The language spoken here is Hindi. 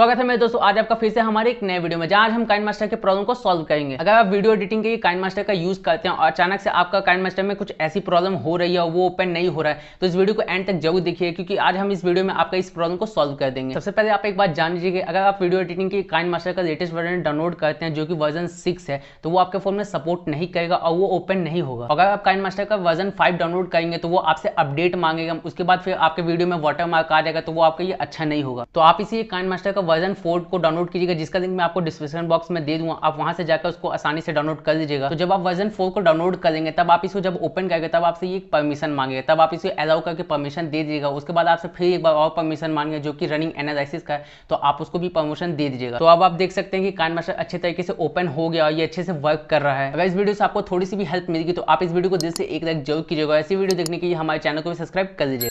स्वागत है मेरे दोस्तों आज आपका फिर से हमारे एक नए वीडियो में जहां आज हम काइन मास्टर के प्रॉब्लम को सॉल्व करेंगे अगर आप वीडियो एडिटिंग के लिए काइन मास्टर का यूज करते हैं और अचानक से आपका काइन मास्टर में कुछ ऐसी प्रॉब्लम हो रही है वो ओपन नहीं हो रहा है तो इस वीडियो को एंड तक जरूर देखिए क्योंकि आज हम इस वीडियो में आपका इस प्रॉब्लम को सॉल्व कर देंगे सबसे पहले आप एक बात जान लीजिए अगर आप वीडियो एडिटिंग के काइन मास्टर का लेटेस्ट वर्जन डाउनलोड करते हैं जो कि वर्जन सिक्स है तो वो आपके फोन में सपोर्ट नहीं करेगा और वो ओपन नहीं होगा अगर आप काइन मास्टर का वर्जन फाइव डाउनलोड करेंगे तो वो आपसे अपडेट मांगेगा उसके बाद फिर आपके वीडियो में वाटर मार्क आ जाएगा तो वो आपके लिए अच्छा नहीं होगा तो आप इसी काइन मास्टर का वर्जन फोर को डाउनलोड कीजिएगा जिसका लिंक मैं आपको डिस्क्रिप्शन बॉक्स में दे दूंगा आप वहां से जाकर उसको आसानी से डाउनलोड कर लीजिएगा तो जब आप वर्जन फोर को डाउनलोड करेंगे तब आप इसको जब ओपन करेंगे तब आपसे एक परमिशन मांगेगा तब आप इसे अलाउ करके परमिशन दे दीजिएगा उसके बाद आपसे फिर एक बार और परमिशन मांगे जो कि रनिंग एनालिसिस का है तो आप उसको भी परमिशन दे दीजिएगा तो अब आप देख सकते हैं कि कान मास्टर अच्छे तरीके से ओपन हो गया और ये अच्छे से वर्क कर रहा है अगर इस वीडियो से आपको थोड़ी सी भी हेल्प मिलेगी तो आप इस वीडियो को दिल से एक लाइक जरूर कीजिएगा ऐसी वीडियो देखने के लिए हमारे चैनल को भी सब्सक्राइब कर लीजिए